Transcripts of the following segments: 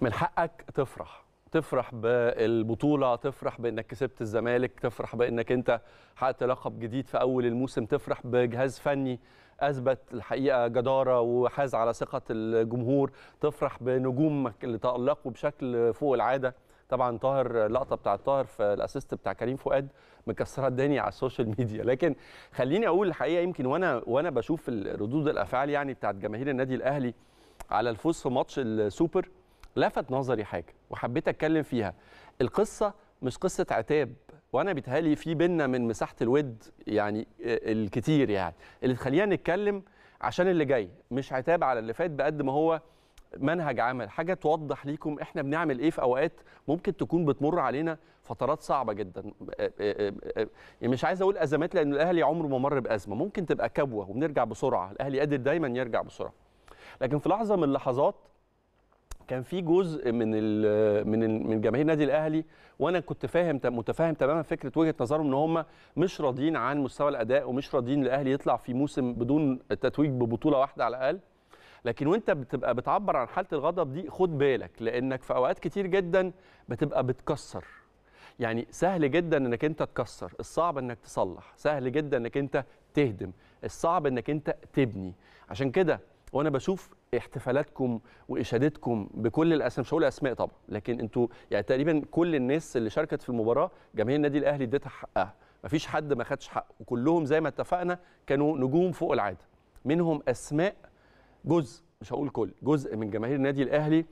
من حقك تفرح تفرح بالبطولة تفرح بأنك كسبت الزمالك تفرح بأنك أنت حققت لقب جديد في أول الموسم تفرح بجهاز فني أثبت الحقيقة جدارة وحاز على ثقة الجمهور تفرح بنجومك اللي تألقوا بشكل فوق العادة طبعا طاهر اللقطه بتاعت طاهر في الاسيست بتاع كريم فؤاد مكسره الدنيا على السوشيال ميديا لكن خليني اقول الحقيقه يمكن وانا وانا بشوف ردود الافعال يعني بتاعت جماهير النادي الاهلي على الفوز في ماتش السوبر لفت نظري حاجه وحبيت اتكلم فيها القصه مش قصه عتاب وانا بيتهيألي في بينا من مساحه الود يعني آه، الكتير يعني اللي تخلينا نتكلم عشان اللي جاي مش عتاب على اللي فات بقد ما هو منهج عمل حاجه توضح ليكم احنا بنعمل ايه في اوقات ممكن تكون بتمر علينا فترات صعبه جدا آه، آه، يعني مش عايز اقول ازمات لان الاهلي عمره ما مر بازمه ممكن تبقى كبوه وبنرجع بسرعه الاهلي قادر دايما يرجع بسرعه لكن في لحظه من اللحظات كان في جزء من من من جماهير النادي الاهلي وانا كنت فاهم متفاهم تماما فكره وجهه نظرهم ان هم مش راضيين عن مستوى الاداء ومش راضيين الاهلي يطلع في موسم بدون التتويج ببطوله واحده على الاقل لكن وانت بتبقى بتعبر عن حاله الغضب دي خد بالك لانك في اوقات كتير جدا بتبقى بتكسر يعني سهل جدا انك انت تكسر الصعب انك تصلح سهل جدا انك انت تهدم الصعب انك انت تبني عشان كده وانا بشوف احتفالاتكم واشادتكم بكل الاسماء مش هقول اسماء طبعا لكن انتوا يعني تقريبا كل الناس اللي شاركت في المباراه جماهير النادي الاهلي اديتها حقها مفيش حد ما خدش حقه وكلهم زي ما اتفقنا كانوا نجوم فوق العاده منهم اسماء جزء مش هقول كل جزء من جماهير النادي الاهلي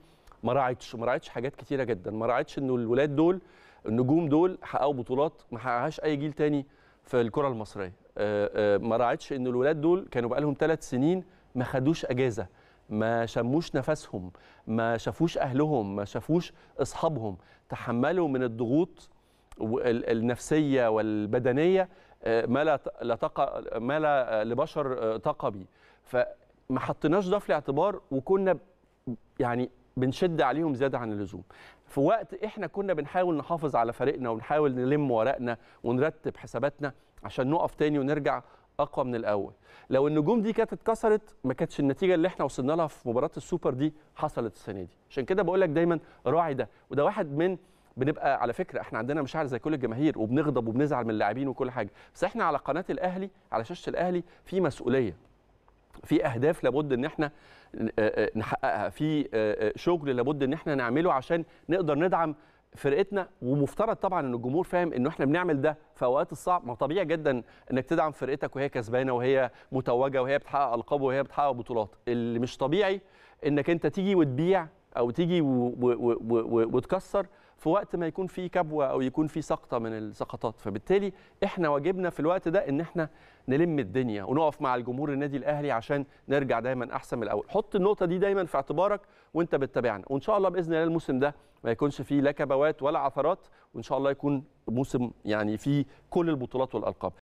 ما راعتش ما راعتش حاجات كتيره جدا ما راعتش انه الولاد دول النجوم دول حققوا بطولات ما حققهاش اي جيل تاني في الكره المصريه آه، آه، ما راعتش ان الولاد دول كانوا بقالهم ثلاث سنين ما خدوش اجازه ما شموش نفسهم ما شافوش اهلهم ما شافوش اصحابهم تحملوا من الضغوط النفسيه والبدنيه آه، ما لا لا ما لا لبشر طاقه به فما حطيناش ده في الاعتبار وكنا يعني بنشد عليهم زياده عن اللزوم في وقت احنا كنا بنحاول نحافظ على فريقنا ونحاول نلم ورقنا ونرتب حساباتنا عشان نقف تاني ونرجع اقوى من الاول لو النجوم دي كانت اتكسرت ما كانتش النتيجه اللي احنا وصلنا لها في مباراه السوبر دي حصلت السنه دي عشان كده بقول لك دايما راعي ده وده واحد من بنبقى على فكره احنا عندنا مشاعر زي كل الجماهير وبنغضب وبنزعل من اللاعبين وكل حاجه بس احنا على قناه الاهلي على شاشه الاهلي في مسؤوليه في اهداف لابد ان احنا آه، آه، نحققها في آه، شغل لابد ان احنا نعمله عشان نقدر ندعم فرقتنا ومفترض طبعا ان الجمهور فاهم انه احنا بنعمل ده في اوقات الصعب ما طبيعي جدا انك تدعم فرقتك وهي كسبانه وهي متوجه وهي بتحقق القاب وهي بتحقق بطولات اللي مش طبيعي انك انت تيجي وتبيع او تيجي وتكسر في وقت ما يكون في كبوه او يكون في سقطه من السقطات فبالتالي احنا واجبنا في الوقت ده ان احنا نلم الدنيا ونقف مع الجمهور النادي الاهلي عشان نرجع دايما احسن من الاول حط النقطه دي دايما في اعتبارك وانت بتتابعنا وان شاء الله باذن الله الموسم ده ما يكونش فيه لا كبوات ولا عثرات وان شاء الله يكون موسم يعني فيه كل البطولات والالقاب